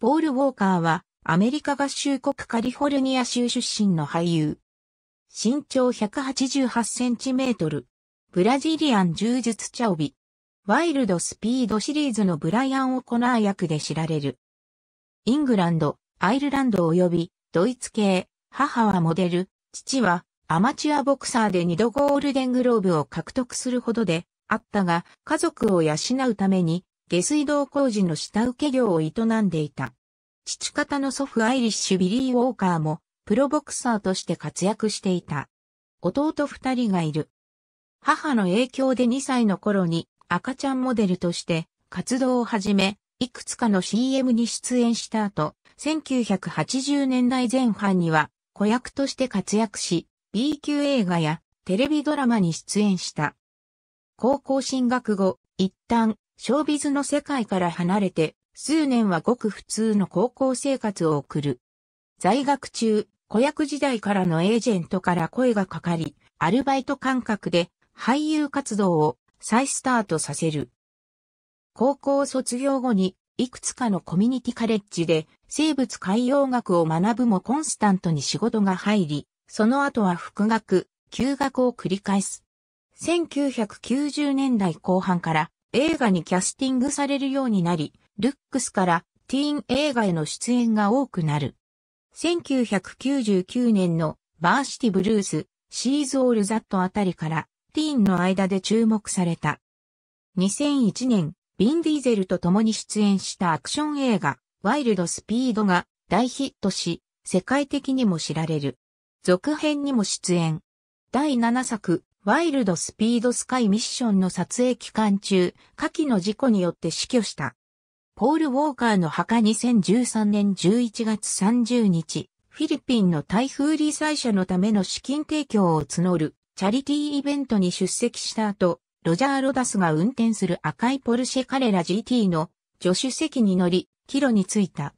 ポール・ウォーカーは、アメリカ合衆国カリフォルニア州出身の俳優。身長188センチメートル。ブラジリアン柔術茶帯。ワイルドスピードシリーズのブライアン・オコナー役で知られる。イングランド、アイルランド及びドイツ系、母はモデル、父はアマチュアボクサーで2度ゴールデングローブを獲得するほどであったが、家族を養うために下水道工事の下請け業を営んでいた。父方の祖父アイリッシュ・ビリー・ウォーカーも、プロボクサーとして活躍していた。弟二人がいる。母の影響で2歳の頃に赤ちゃんモデルとして活動を始め、いくつかの CM に出演した後、1980年代前半には子役として活躍し、B 級映画やテレビドラマに出演した。高校進学後、一旦ショービズの世界から離れて、数年はごく普通の高校生活を送る。在学中、子役時代からのエージェントから声がかかり、アルバイト感覚で俳優活動を再スタートさせる。高校卒業後にいくつかのコミュニティカレッジで生物海洋学を学ぶもコンスタントに仕事が入り、その後は副学、休学を繰り返す。1990年代後半から映画にキャスティングされるようになり、ルックスからティーン映画への出演が多くなる。1999年のバーシティブルース、シーズオールザットあたりからティーンの間で注目された。2001年、ビン・ディーゼルと共に出演したアクション映画、ワイルド・スピードが大ヒットし、世界的にも知られる。続編にも出演。第7作、ワイルドスピードスカイミッションの撮影期間中、下記の事故によって死去した。ポール・ウォーカーの墓2013年11月30日、フィリピンの台風理災者のための資金提供を募るチャリティーイベントに出席した後、ロジャー・ロダスが運転する赤いポルシェカレラ GT の助手席に乗り、帰路に着いた。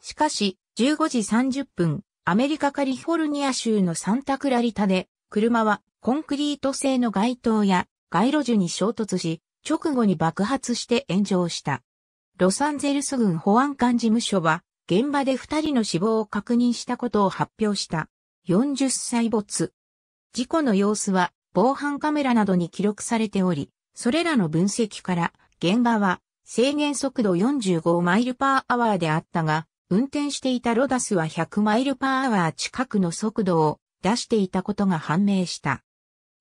しかし、15時30分、アメリカカリフォルニア州のサンタクラリタで、車はコンクリート製の街灯や街路樹に衝突し、直後に爆発して炎上した。ロサンゼルス軍保安官事務所は、現場で二人の死亡を確認したことを発表した。40歳没。事故の様子は、防犯カメラなどに記録されており、それらの分析から、現場は制限速度45マイルパーアワーであったが、運転していたロダスは100マイルパーアワー近くの速度を出していたことが判明した。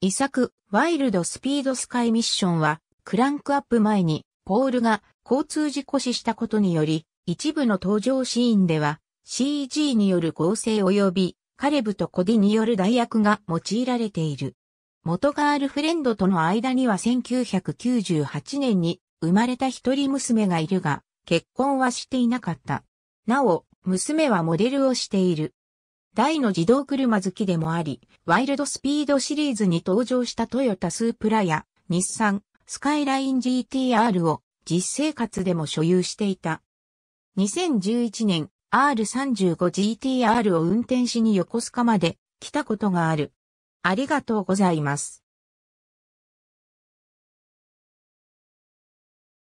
遺作、ワイルドスピードスカイミッションは、クランクアップ前に、ポールが交通事故死したことにより、一部の登場シーンでは、CG による合成及び、カレブとコディによる代役が用いられている。元ガールフレンドとの間には1998年に生まれた一人娘がいるが、結婚はしていなかった。なお、娘はモデルをしている。大の自動車好きでもあり、ワイルドスピードシリーズに登場したトヨタスープラや日産、スカイライン GTR を実生活でも所有していた。2011年 R35GTR を運転しに横須賀まで来たことがある。ありがとうございます。